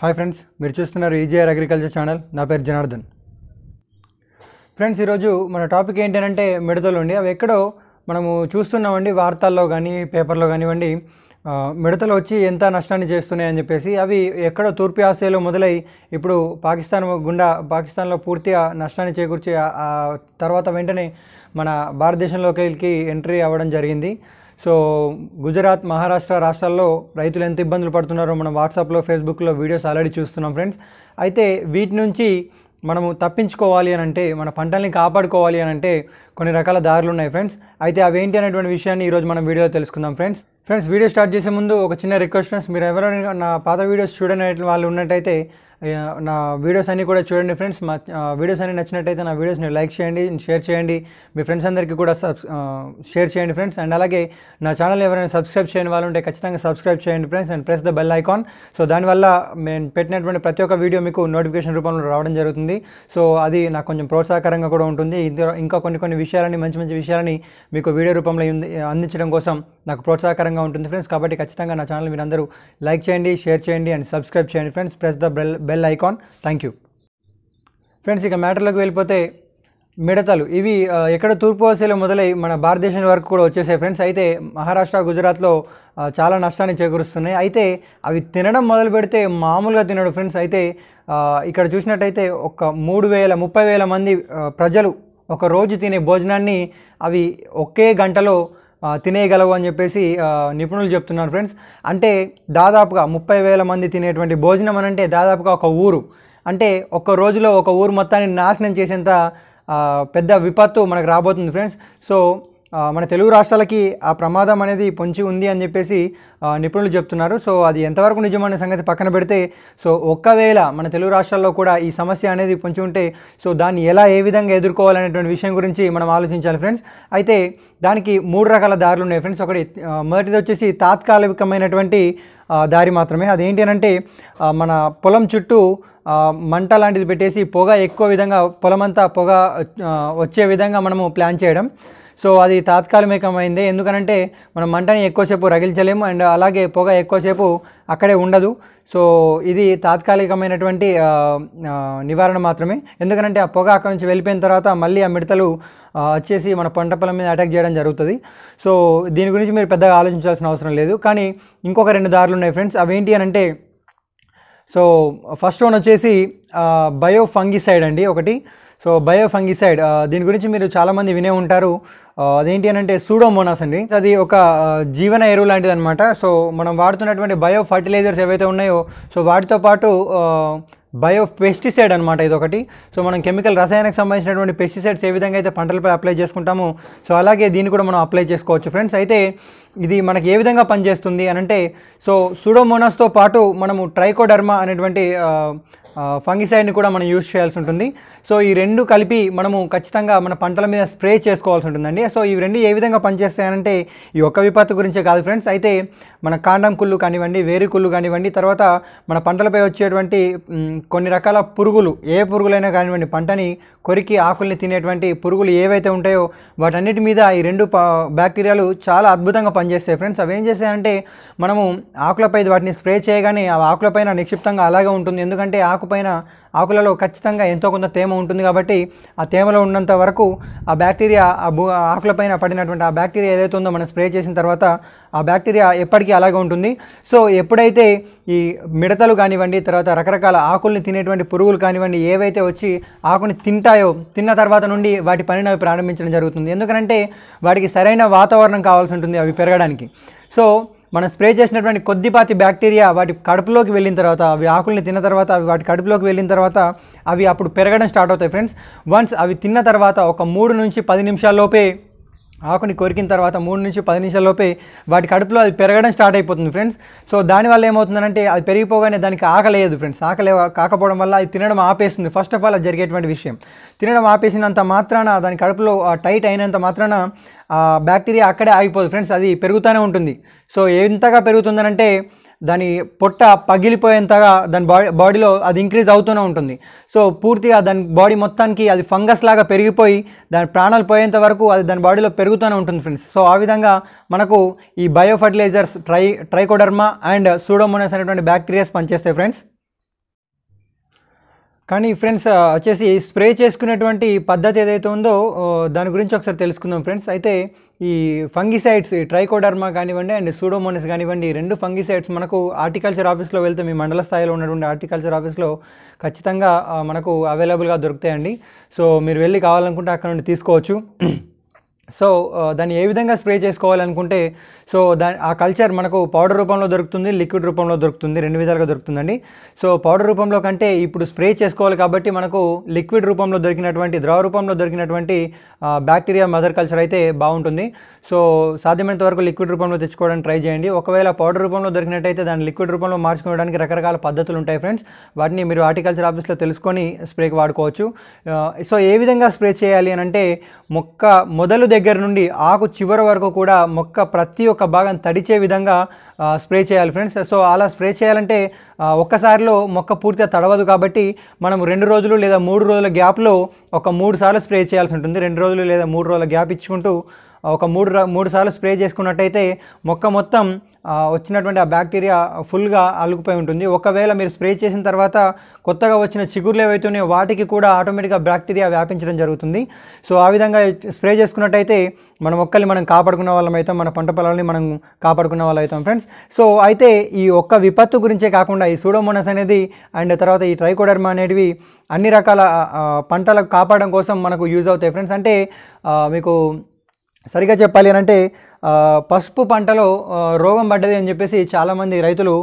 hi friends మీరు చూస్తున్నారు EGR e agriculture channel నా పేరు జనార్దన్ ఫ్రెండ్స్ ఈరోజు మన టాపిక్ ఏంటంటే మిడతలు అండి అవి ఎక్కడో మనము చూస్తున్నామండి వార్తల్లో కానీ పేపర్లో కానివ్వండి మిడతలు వచ్చి ఎంత నష్టాన్ని చేస్తున్నాయి అని చెప్పేసి అవి ఎక్కడో తూర్పు ఆసియాలో మొదలై ఇప్పుడు పాకిస్తాన్ గుండా పాకిస్తాన్లో పూర్తిగా నష్టాన్ని చేకూర్చి తర్వాత వెంటనే మన భారతదేశంలోకి ఎంట్రీ అవ్వడం జరిగింది సో గుజరాత్ మహారాష్ట్ర రాష్ట్రాల్లో రైతులు ఎంత ఇబ్బందులు పడుతున్నారో మనం వాట్సాప్లో ఫేస్బుక్లో వీడియోస్ ఆల్రెడీ చూస్తున్నాం ఫ్రెండ్స్ అయితే వీటి నుంచి మనము తప్పించుకోవాలి అని అంటే మన పంటల్ని కాపాడుకోవాలి అని అంటే కొన్ని రకాల దారులు ఉన్నాయి ఫ్రెండ్స్ అయితే అవి ఏంటి అనేటువంటి విషయాన్ని ఈరోజు మనం వీడియోలో తెలుసుకుందాం ఫ్రెండ్స్ ఫ్రెండ్స్ వీడియో స్టార్ట్ చేసే ముందు ఒక చిన్న రిక్వెస్ట్ ఫ్రెండ్స్ మీరు ఎవరైనా నా పాత వీడియోస్ చూడని వాళ్ళు ఉన్నట్టయితే నా వీడియోస్ అన్నీ కూడా చూడండి ఫ్రెండ్స్ మా వీడియోస్ అన్నీ నచ్చినట్టయితే నా వీడియోస్ని లైక్ చేయండి షేర్ చేయండి మీ ఫ్రెండ్స్ అందరికీ కూడా సబ్ షేర్ చేయండి ఫ్రెండ్స్ అండ్ అలాగే నా ఛానల్ ఎవరైనా సబ్స్క్రైబ్ చేయని వాళ్ళు ఉంటే ఖచ్చితంగా సబ్స్క్రైబ్ చేయండి friends and press the bell icon so దానివల్ల నేను పెట్టినటువంటి ప్రతి ఒక్క వీడియో మీకు నోటిఫికేషన్ రూపంలో రావడం జరుగుతుంది సో అది నాకు కొంచెం ప్రోత్సాహకరంగా కూడా ఉంటుంది ఇంకా కొన్ని కొన్ని విషయాలని మంచి మంచి విషయాలని మీకు వీడియో రూపంలో అందించడం కోసం నాకు ప్రోత్సాహకరంగా ఉంటుంది ఫ్రెండ్స్ కాబట్టి ఖచ్చితంగా నా ఛానల్ మీరందరూ లైక్ చేయండి షేర్ చేయండి అండ్ సబ్స్క్రైబ్ చేయండి friends press the bell bell icon thank you friends ఇక మ్యాటర్లోకి వెళ్ళిపోతే మిడతలు ఇవి ఎక్కడ తూర్పు ఆసియాలో మొదలై మన భారతదేశం వరకు కూడా వచ్చేసాయి ఫ్రెండ్స్ అయితే మహారాష్ట్ర గుజరాత్లో చాలా నష్టాన్ని చేకూరుస్తున్నాయి అయితే అవి తినడం మొదలు పెడితే మామూలుగా తినడు ఫ్రెండ్స్ అయితే ఇక్కడ చూసినట్టయితే ఒక మూడు వేల ముప్పై వేల మంది ప్రజలు ఒక రోజు తినే భోజనాన్ని అవి ఒకే గంటలో తినేయగలవు అని చెప్పేసి నిపుణులు చెప్తున్నారు ఫ్రెండ్స్ అంటే దాదాపుగా ముప్పై వేల మంది తినేటువంటి భోజనం అని అంటే దాదాపుగా ఒక ఊరు అంటే ఒక్క రోజులో ఒక ఊరు మొత్తాన్ని నాశనం చేసేంత పెద్ద విపత్తు మనకు రాబోతుంది ఫ్రెండ్స్ సో మన తెలుగు రాష్ట్రాలకి ఆ ప్రమాదం అనేది పొంచి ఉంది అని చెప్పేసి నిపుణులు చెప్తున్నారు సో అది ఎంతవరకు నిజమైన సంగతి పక్కన పెడితే సో ఒక్కవేళ మన తెలుగు రాష్ట్రాల్లో కూడా ఈ సమస్య అనేది పొంచి ఉంటే సో దాన్ని ఎలా ఏ విధంగా ఎదుర్కోవాలనేటువంటి విషయం గురించి మనం ఆలోచించాలి ఫ్రెండ్స్ అయితే దానికి మూడు రకాల దారులు ఉన్నాయి ఫ్రెండ్స్ ఒకటి మొదటిది వచ్చేసి తాత్కాలికమైనటువంటి దారి మాత్రమే అదేంటి అంటే మన పొలం చుట్టూ మంట లాంటిది పెట్టేసి పొగ ఎక్కువ విధంగా పొలమంతా పొగ వచ్చే విధంగా మనము ప్లాన్ చేయడం సో అది తాత్కాలికమైంది ఎందుకనంటే మనం మంటని ఎక్కువసేపు రగిల్చలేము అండ్ అలాగే పొగ ఎక్కువసేపు అక్కడే ఉండదు సో ఇది తాత్కాలికమైనటువంటి నివారణ మాత్రమే ఎందుకంటే ఆ పొగ అక్కడి నుంచి వెళ్ళిపోయిన తర్వాత మళ్ళీ ఆ మిడతలు వచ్చేసి మన పంట పొలం మీద అటాక్ చేయడం జరుగుతుంది సో దీని గురించి మీరు పెద్దగా ఆలోచించాల్సిన అవసరం లేదు కానీ ఇంకొక రెండు దారులు ఉన్నాయి ఫ్రెండ్స్ అవేంటి అని అంటే సో ఫస్ట్ వన్ వచ్చేసి బయో ఫంగిసైడ్ అండి ఒకటి సో బయో ఫంగిసైడ్ దీని గురించి మీరు చాలామంది వినే ఉంటారు అదేంటి అని అంటే సూడోమోనాస్ అండి అది ఒక జీవన ఎరువు లాంటిది అనమాట సో మనం వాడుతున్నటువంటి బయో ఫర్టిలైజర్స్ ఏవైతే ఉన్నాయో సో వాటితో పాటు బయో పెస్టిసైడ్ అనమాట ఇదొకటి సో మనం కెమికల్ రసాయనకు సంబంధించినటువంటి పెస్టిసైడ్స్ ఏ విధంగా అయితే పంటలపై అప్లై చేసుకుంటామో సో అలాగే దీన్ని కూడా మనం అప్లై చేసుకోవచ్చు ఫ్రెండ్స్ అయితే ఇది మనకి ఏ విధంగా పనిచేస్తుంది అని అంటే సో సూడోమోనాస్తో పాటు మనము ట్రైకోడర్మా అనేటువంటి ఫంగిసైడ్ని కూడా మనం యూజ్ చేయాల్సి ఉంటుంది సో ఈ రెండు కలిపి మనము ఖచ్చితంగా మన పంటల మీద స్ప్రే చేసుకోవాల్సి ఉంటుందండి సో ఈ రెండు ఏ విధంగా పనిచేస్తాయనంటే ఈ ఒక్క విపత్తు గురించే కాదు ఫ్రెండ్స్ అయితే మన కాండం కుళ్ళు కానివ్వండి వేరు కుళ్ళు కానివ్వండి తర్వాత మన పంటలపై వచ్చేటువంటి కొన్ని రకాల పురుగులు ఏ పురుగులైనా కానివ్వండి పంటని కొరికి ఆకుల్ని తినేటువంటి పురుగులు ఏవైతే ఉంటాయో వాటన్నిటి మీద ఈ రెండు బ్యాక్టీరియాలు చాలా అద్భుతంగా పనిచేస్తాయి ఫ్రెండ్స్ అవి ఏం చేస్తాయంటే మనము ఆకులపై వాటిని స్ప్రే చేయగానే ఆ ఆకులపైన నిక్షిప్తంగా అలాగే ఉంటుంది ఎందుకంటే ఆకు ఆకుపైన ఆకులలో ఖచ్చితంగా ఎంతో కొంత తేమ ఉంటుంది కాబట్టి ఆ తేమలో ఉన్నంత వరకు ఆ బ్యాక్టీరియా ఆ భూ ఆకులపైన పడినటువంటి ఆ బ్యాక్టీరియా ఏదైతే ఉందో మనం స్ప్రే చేసిన తర్వాత ఆ బ్యాక్టీరియా ఎప్పటికీ అలాగే ఉంటుంది సో ఎప్పుడైతే ఈ మిడతలు కానివ్వండి తర్వాత రకరకాల ఆకుల్ని తినేటువంటి పురుగులు కానివ్వండి ఏవైతే వచ్చి ఆకుని తింటాయో తిన్న తర్వాత నుండి వాటి పనిని అవి ప్రారంభించడం జరుగుతుంది ఎందుకంటే వాటికి సరైన వాతావరణం కావాల్సి ఉంటుంది అవి పెరగడానికి సో మనం స్ప్రే చేసినటువంటి కొద్దిపాతి బ్యాక్టీరియా వాటి కడుపులోకి వెళ్ళిన తర్వాత అవి ఆకుల్ని తిన్న తర్వాత అవి వాటి కడుపులోకి వెళ్ళిన తర్వాత అవి అప్పుడు పెరగడం స్టార్ట్ అవుతాయి ఫ్రెండ్స్ వన్స్ అవి తిన్న తర్వాత ఒక మూడు నుంచి పది నిమిషాల్లోపే ఆకుని కొరికిన తర్వాత మూడు నుంచి పది నిమిషాలలోపే వాటి కడుపులో అది పెరగడం స్టార్ట్ అయిపోతుంది ఫ్రెండ్స్ సో దానివల్ల ఏమవుతుందంటే అది పెరిగిపోగానే దానికి ఆకలేదు ఫ్రెండ్స్ ఆకలే కాకపోవడం వల్ల అది తినడం ఆపేస్తుంది ఫస్ట్ ఆఫ్ ఆల్ అది జరిగేటువంటి విషయం తినడం ఆపేసినంత మాత్రాన దాని కడుపులో టైట్ అయినంత మాత్రాన బ్యాక్టీరియా అక్కడే ఆగిపోదు ఫ్రెండ్స్ అది పెరుగుతూనే ఉంటుంది సో ఎంతగా పెరుగుతుందనంటే దాని పొట్ట పగిలిపోయేంతగా దాని బాడీ బాడీలో అది ఇంక్రీజ్ అవుతూనే ఉంటుంది సో పూర్తిగా దాని బాడీ మొత్తానికి అది ఫంగస్ లాగా పెరిగిపోయి దాని ప్రాణాలు పోయేంత వరకు అది దాని బాడీలో పెరుగుతూనే ఉంటుంది ఫ్రెండ్స్ సో ఆ విధంగా మనకు ఈ బయో ఫర్టిలైజర్స్ ట్రై ట్రైకోడర్మా అండ్ సూడోమోనస్ అనేటువంటి బ్యాక్టీరియాస్ పనిచేస్తాయి ఫ్రెండ్స్ కానీ ఫ్రెండ్స్ వచ్చేసి స్ప్రే చేసుకునేటువంటి పద్ధతి ఏదైతే ఉందో దాని గురించి ఒకసారి తెలుసుకుందాం ఫ్రెండ్స్ అయితే ఈ ఫంగిసైడ్స్ ట్రైకోడర్మా కానివ్వండి అండ్ సూడోమోనస్ కానివ్వండి రెండు ఫంగిసైడ్స్ మనకు హార్టికల్చర్ ఆఫీస్లో వెళ్తే మీ మండల స్థాయిలో ఉన్నటువంటి హార్టికల్చర్ ఆఫీస్లో ఖచ్చితంగా మనకు అవైలబుల్గా దొరుకుతాయండి సో మీరు వెళ్ళి కావాలనుకుంటే అక్కడ నుండి తీసుకోవచ్చు సో దాన్ని ఏ విధంగా స్ప్రే చేసుకోవాలనుకుంటే సో దాని ఆ కల్చర్ మనకు పౌడర్ రూపంలో దొరుకుతుంది లిక్విడ్ రూపంలో దొరుకుతుంది రెండు విధాలుగా దొరుకుతుందండి సో పౌడర్ రూపంలో కంటే ఇప్పుడు స్ప్రే చేసుకోవాలి కాబట్టి మనకు లిక్విడ్ రూపంలో దొరికినటువంటి ద్రవ రూపంలో దొరికినటువంటి బ్యాక్టీరియా మదర్ కల్చర్ అయితే బాగుంటుంది సో సాధ్యమైనంత వరకు లిక్విడ్ రూపంలో తెచ్చుకోవడానికి ట్రై చేయండి ఒకవేళ పౌడర్ రూపంలో దొరికినట్టయితే దాన్ని లిక్విడ్ రూపంలో మార్చుకోవడానికి రకరకాల పద్ధతులు ఉంటాయి ఫ్రెండ్స్ వాటిని మీరు హార్టికల్చర్ ఆఫీస్లో తెలుసుకొని స్ప్రేకి వాడుకోవచ్చు సో ఏ విధంగా స్ప్రే చేయాలి అని అంటే మొక్క మొదలు దగ్గర నుండి ఆకు చివరి వరకు కూడా మొక్క ప్రతి ఒక్క భాగం తడిచే విధంగా స్ప్రే చేయాలి ఫ్రెండ్స్ సో అలా స్ప్రే చేయాలంటే ఒక్కసారిలో మొక్క పూర్తిగా తడవదు కాబట్టి మనం రెండు రోజులు లేదా మూడు రోజుల గ్యాప్లో ఒక మూడు సార్లు స్ప్రే చేయాల్సి ఉంటుంది రెండు రోజులు లేదా మూడు రోజుల గ్యాప్ ఇచ్చుకుంటూ ఒక మూడు మూడు సార్లు స్ప్రే చేసుకున్నట్టయితే మొక్క మొత్తం వచ్చినటువంటి ఆ బ్యాక్టీరియా ఫుల్గా అలుగుపోయి ఉంటుంది ఒకవేళ మీరు స్ప్రే చేసిన తర్వాత కొత్తగా వచ్చిన చిగుర్లు ఏవైతే వాటికి కూడా ఆటోమేటిక్గా బ్యాక్టీరియా వ్యాపించడం జరుగుతుంది సో ఆ విధంగా స్ప్రే చేసుకున్నట్టయితే మన మొక్కల్ని మనం కాపాడుకున్న వాళ్ళం అవుతాం మన పంట పొలాలని మనం కాపాడుకున్న వాళ్ళం అవుతాం ఫ్రెండ్స్ సో అయితే ఈ ఒక్క విపత్తు గురించే కాకుండా ఈ సూడోమోనస్ అనేది అండ్ తర్వాత ఈ ట్రైకోడర్మా అనేటివి అన్ని రకాల పంటలకు కాపాడడం కోసం మనకు యూజ్ అవుతాయి ఫ్రెండ్స్ అంటే మీకు సరిగా చెప్పాలి అని అంటే పసుపు పంటలో రోగం పడ్డది అని చెప్పేసి చాలామంది రైతులు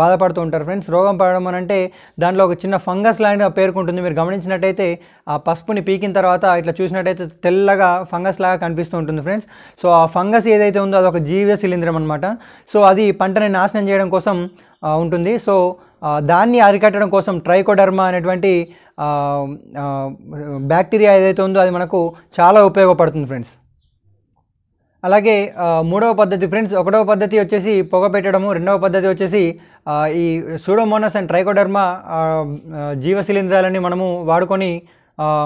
బాధపడుతూ ఉంటారు ఫ్రెండ్స్ రోగం పడడం అని అంటే దాంట్లో ఒక చిన్న ఫంగస్ లాగా పేర్కొంటుంది మీరు గమనించినట్టయితే ఆ పసుపుని పీకిన తర్వాత ఇట్లా చూసినట్టయితే తెల్లగా ఫంగస్ లాగా కనిపిస్తూ ఉంటుంది ఫ్రెండ్స్ సో ఆ ఫంగస్ ఏదైతే ఉందో అదొక జీవ్య శిలీంద్రం అనమాట సో అది పంటని నాశనం చేయడం కోసం ఉంటుంది సో దాన్ని అరికట్టడం కోసం ట్రైకోడర్మా అనేటువంటి బ్యాక్టీరియా ఏదైతే ఉందో అది మనకు చాలా ఉపయోగపడుతుంది ఫ్రెండ్స్ అలాగే మూడవ పద్ధతి ఫ్రెండ్స్ ఒకటవ పద్ధతి వచ్చేసి పొగ పెట్టడము రెండవ పద్ధతి వచ్చేసి ఈ సూడోమోనస్ అండ్ ట్రైకోడర్మా జీవ శిలీంధ్రాలని మనము వాడుకొని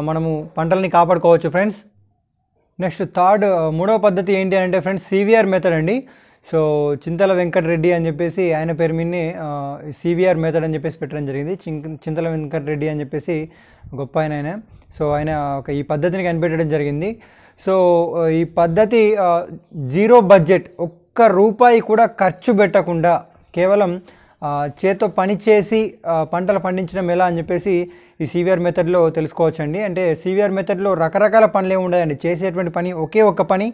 మనము పంటల్ని కాపాడుకోవచ్చు ఫ్రెండ్స్ నెక్స్ట్ థర్డ్ మూడవ పద్ధతి ఏంటి అంటే ఫ్రెండ్స్ సివిఆర్ మెథడ్ అండి సో చింతల వెంకటరెడ్డి అని చెప్పేసి ఆయన పేరు మీదనే సివిఆర్ మెథడ్ అని చెప్పేసి పెట్టడం జరిగింది చింతల వెంకటరెడ్డి అని చెప్పేసి గొప్ప ఆయన ఆయన సో ఆయన ఒక ఈ పద్ధతిని కనిపెట్టడం జరిగింది సో ఈ పద్ధతి జీరో బడ్జెట్ ఒక్క రూపాయి కూడా ఖర్చు పెట్టకుండా కేవలం చేతో పని చేసి పంటలు పండించడం ఎలా అని చెప్పేసి ఈ సీవియర్ మెథడ్లో తెలుసుకోవచ్చండి అంటే సీవియర్ మెథడ్లో రకరకాల పనులు ఉండదండి చేసేటువంటి పని ఒకే ఒక్క పని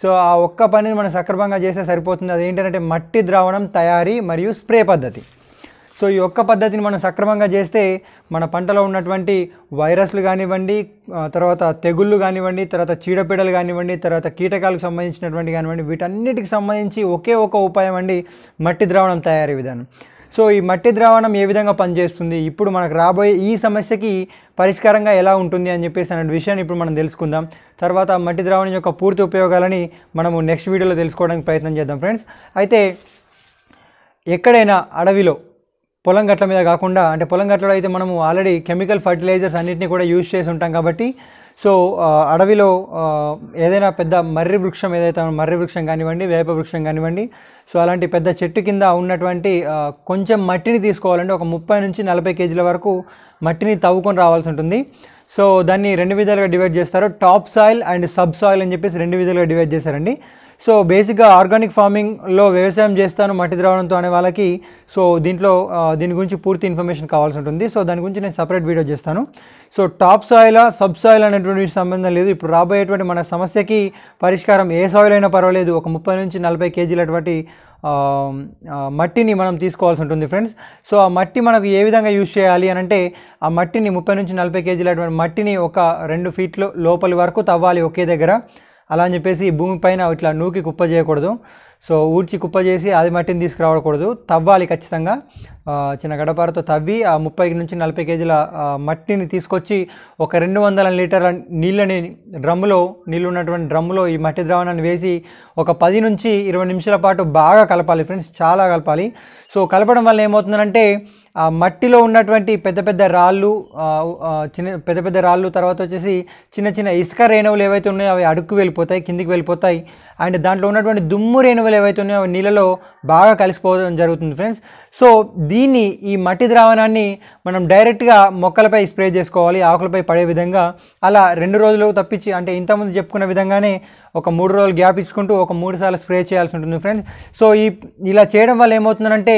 సో ఆ ఒక్క పనిని మనం సక్రమంగా చేస్తే సరిపోతుంది అదేంటంటే మట్టి ద్రావణం తయారీ మరియు స్ప్రే పద్ధతి సో ఈ ఒక్క పద్ధతిని మనం సక్రమంగా చేస్తే మన పంటలో ఉన్నటువంటి వైరస్లు కానివ్వండి తర్వాత తెగుళ్ళు కానివ్వండి తర్వాత చీడపీడలు కానివ్వండి తర్వాత కీటకాలకు సంబంధించినటువంటి కానివ్వండి వీటన్నిటికి సంబంధించి ఒకే ఒక ఉపాయం అండి మట్టి ద్రావణం తయారీ విధానం సో ఈ మట్టి ద్రావణం ఏ విధంగా పనిచేస్తుంది ఇప్పుడు మనకు రాబోయే ఈ సమస్యకి పరిష్కారంగా ఎలా ఉంటుంది అని చెప్పేసి అనే విషయాన్ని ఇప్పుడు మనం తెలుసుకుందాం తర్వాత మట్టి ద్రావణం యొక్క పూర్తి ఉపయోగాలని మనము నెక్స్ట్ వీడియోలో తెలుసుకోవడానికి ప్రయత్నం చేద్దాం ఫ్రెండ్స్ అయితే ఎక్కడైనా అడవిలో పొలం గట్ల మీద కాకుండా అంటే పొలం గట్లలో అయితే మనము ఆల్రెడీ కెమికల్ ఫర్టిలైజర్స్ అన్నింటినీ కూడా యూజ్ చేసి ఉంటాం కాబట్టి సో అడవిలో ఏదైనా పెద్ద మర్రి వృక్షం ఏదైతే మర్రి వృక్షం కానివ్వండి వేప వృక్షం కానివ్వండి సో అలాంటి పెద్ద చెట్టు కింద ఉన్నటువంటి కొంచెం మట్టిని తీసుకోవాలంటే ఒక ముప్పై నుంచి నలభై కేజీల వరకు మట్టిని తవ్వుకొని రావాల్సి ఉంటుంది సో దాన్ని రెండు విధాలుగా డివైడ్ చేస్తారు top soil and sub soil అని చెప్పేసి రెండు విధాలుగా డివైడ్ చేశారండి సో బేసిక్గా ఆర్గానిక్ ఫార్మింగ్లో వ్యవసాయం చేస్తాను మట్టి ద్రావణంతో అనే వాళ్ళకి సో దీంట్లో దీని గురించి పూర్తి ఇన్ఫర్మేషన్ కావాల్సి ఉంటుంది సో దాని గురించి నేను సపరేట్ వీడియో చేస్తాను so top soil sub soil అనేటువంటి సంబంధం లేదు ఇప్పుడు రాబోయేటువంటి మన సమస్యకి పరిష్కారం ఏ సాయిల్ అయినా పర్వాలేదు ఒక ముప్పై నుంచి నలభై కేజీలటువంటి మట్టిని మనం తీసుకోవాల్సి ఉంటుంది ఫ్రెండ్స్ సో ఆ మట్టి మనకు ఏ విధంగా యూజ్ చేయాలి అని అంటే ఆ మట్టిని ముప్పై నుంచి నలభై కేజీలటువంటి మట్టిని ఒక రెండు ఫీట్లు లోపలి వరకు తవ్వాలి ఒకే దగ్గర అలా అని చెప్పేసి భూమిపైన ఇట్లా నూకి కుప్ప చేయకూడదు సో ఊడ్చి కుప్ప చేసి అది మట్టిని తీసుకురావకూడదు తవ్వాలి ఖచ్చితంగా చిన్న గడపారతో తవ్వి ఆ ముప్పై నుంచి నలభై కేజీల మట్టిని తీసుకొచ్చి ఒక రెండు వందల లీటర్ల నీళ్ళని డ్రమ్ములో నీళ్ళు ఉన్నటువంటి డ్రమ్ములో ఈ మట్టి ద్రావణాన్ని వేసి ఒక పది నుంచి ఇరవై నిమిషాల పాటు బాగా కలపాలి ఫ్రెండ్స్ చాలా కలపాలి సో కలపడం వల్ల ఏమవుతుందంటే ఆ మట్టిలో ఉన్నటువంటి పెద్ద పెద్ద రాళ్ళు చిన్న పెద్ద పెద్ద రాళ్ళు తర్వాత వచ్చేసి చిన్న చిన్న ఇసుక రేణువులు ఏవైతే ఉన్నాయో అవి అడుక్కు వెళ్ళిపోతాయి కిందికి వెళ్ళిపోతాయి అండ్ దాంట్లో ఉన్నటువంటి దుమ్ము రేణువులు ద్రావణాలు ఏవైతే ఉన్నాయో నీళ్ళలో బాగా కలిసిపోవడం జరుగుతుంది ఫ్రెండ్స్ సో దీన్ని ఈ మట్టి ద్రావణాన్ని మనం డైరెక్ట్గా మొక్కలపై స్ప్రే చేసుకోవాలి ఆకులపై పడే విధంగా అలా రెండు రోజులు తప్పించి అంటే ఇంతకుముందు చెప్పుకున్న విధంగానే ఒక మూడు రోజులు గ్యాప్ ఇచ్చుకుంటూ ఒక మూడు సార్లు స్ప్రే చేయాల్సి ఉంటుంది ఫ్రెండ్స్ సో ఈ ఇలా చేయడం వల్ల ఏమవుతుందంటే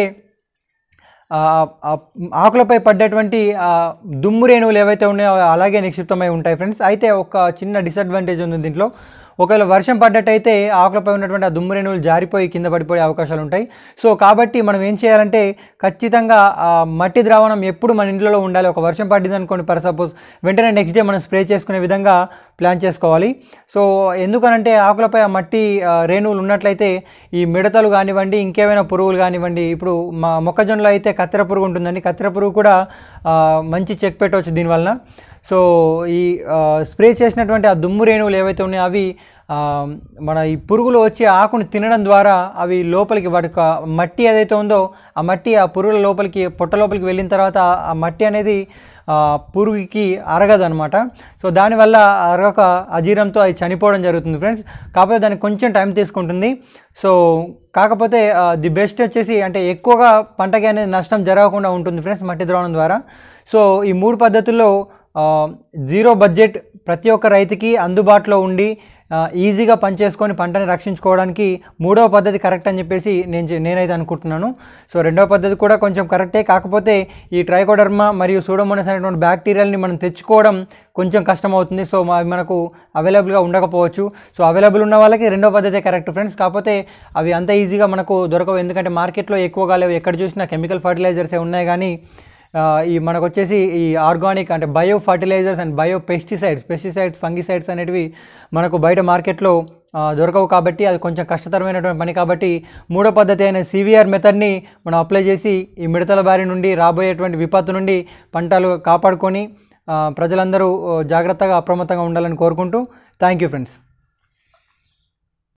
ఆకులపై పడ్డటువంటి దుమ్ము రేణువులు ఏవైతే ఉన్నాయో అలాగే నిక్షిప్తమై ఉంటాయి ఫ్రెండ్స్ అయితే ఒక చిన్న డిసడ్వాంటేజ్ ఉంది దీంట్లో ఒకవేళ వర్షం పడ్డట్టయితే ఆకులపై ఉన్నటువంటి ఆ దుమ్ము రేణువులు జారిపోయి కింద పడిపోయే అవకాశాలు ఉంటాయి సో కాబట్టి మనం ఏం చేయాలంటే ఖచ్చితంగా మట్టి ద్రావణం ఎప్పుడు మన ఇంట్లో ఉండాలి ఒక వర్షం పడింది అనుకోండి పర్ సపోజ్ వెంటనే నెక్స్ట్ డే మనం స్ప్రే చేసుకునే విధంగా ప్లాన్ చేసుకోవాలి సో ఎందుకనంటే ఆకులపై ఆ మట్టి రేణువులు ఉన్నట్లయితే ఈ మిడతలు కానివ్వండి ఇంకేమైనా పురుగులు కానివ్వండి ఇప్పుడు మా మొక్కజొన్నలో అయితే కత్తెర పురుగు ఉంటుందండి కత్తెర పురుగు కూడా మంచి చెక్ పెట్టవచ్చు దీనివలన సో ఈ స్ప్రే చేసినటువంటి ఆ దుమ్ము రేణువులు ఏవైతే ఉన్నాయో అవి మన ఈ పురుగులు వచ్చి ఆకును తినడం ద్వారా అవి లోపలికి వాటి మట్టి ఏదైతే ఉందో ఆ మట్టి ఆ పురుగుల లోపలికి పొట్ట లోపలికి వెళ్ళిన తర్వాత ఆ మట్టి అనేది పురుగుకి అరగదనమాట సో దానివల్ల అరగక అజీరంతో అది చనిపోవడం జరుగుతుంది ఫ్రెండ్స్ కాకపోతే దానికి కొంచెం టైం తీసుకుంటుంది సో కాకపోతే ది బెస్ట్ వచ్చేసి అంటే ఎక్కువగా పంటకి అనేది నష్టం జరగకుండా ఉంటుంది ఫ్రెండ్స్ మట్టి ద్రోణం ద్వారా సో ఈ మూడు పద్ధతుల్లో జీరో బడ్జెట్ ప్రతి ఒక్క రైతుకి అందుబాటులో ఉండి ఈజీగా పనిచేసుకొని పంటని రక్షించుకోవడానికి మూడవ పద్ధతి కరెక్ట్ అని చెప్పేసి నేను నేనైతే అనుకుంటున్నాను సో రెండవ పద్ధతి కూడా కొంచెం కరెక్టే కాకపోతే ఈ ట్రైకోడర్మా మరియు సూడోమోనస్ అనేటువంటి బ్యాక్టీరియాలని మనం తెచ్చుకోవడం కొంచెం కష్టం అవుతుంది సో మనకు అవైలబుల్గా ఉండకపోవచ్చు సో అవైలబుల్ ఉన్న వాళ్ళకి రెండో పద్ధతి కరెక్ట్ ఫ్రెండ్స్ కాకపోతే అవి అంత ఈజీగా మనకు దొరకవు ఎందుకంటే మార్కెట్లో ఎక్కువగా లేవు ఎక్కడ చూసినా కెమికల్ ఫర్టిలైజర్సే ఉన్నాయి కానీ ఈ మనకు వచ్చేసి ఈ ఆర్గానిక్ అంటే bio fertilisers and bio pesticides pesticides fungicides అనేటివి మనకు బయట మార్కెట్లో దొరకవు కాబట్టి అది కొంచెం కష్టతరమైనటువంటి పని కాబట్టి మూడో పద్ధతి అయిన సివిఆర్ మెథడ్ని మనం అప్లై చేసి ఈ మిడతల బారి నుండి రాబోయేటువంటి విపత్తు నుండి పంటలు కాపాడుకొని ప్రజలందరూ జాగ్రత్తగా అప్రమత్తంగా ఉండాలని కోరుకుంటూ థ్యాంక్ యూ ఫ్రెండ్స్